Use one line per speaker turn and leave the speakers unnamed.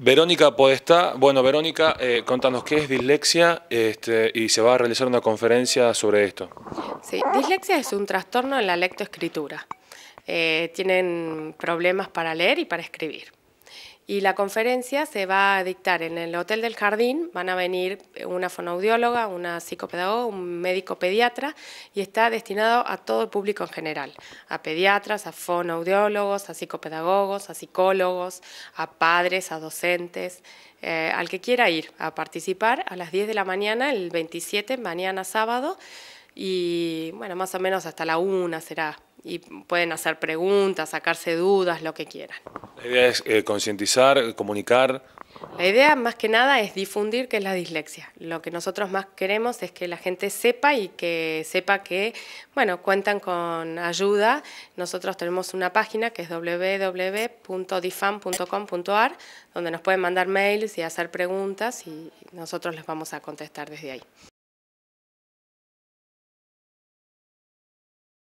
Verónica Podestá, bueno Verónica, eh, contanos qué es dislexia este, y se va a realizar una conferencia sobre esto.
Sí, dislexia es un trastorno en la lectoescritura. Eh, tienen problemas para leer y para escribir. Y la conferencia se va a dictar en el Hotel del Jardín, van a venir una fonoaudióloga, una psicopedagoga, un médico pediatra y está destinado a todo el público en general, a pediatras, a fonoaudiólogos, a psicopedagogos, a psicólogos, a padres, a docentes, eh, al que quiera ir a participar a las 10 de la mañana, el 27, mañana sábado, y bueno, más o menos hasta la 1 será, y pueden hacer preguntas, sacarse dudas, lo que quieran.
La idea es eh, concientizar, comunicar.
La idea más que nada es difundir qué es la dislexia. Lo que nosotros más queremos es que la gente sepa y que sepa que, bueno, cuentan con ayuda. Nosotros tenemos una página que es www.difam.com.ar donde nos pueden mandar mails y hacer preguntas y nosotros les vamos a contestar desde ahí.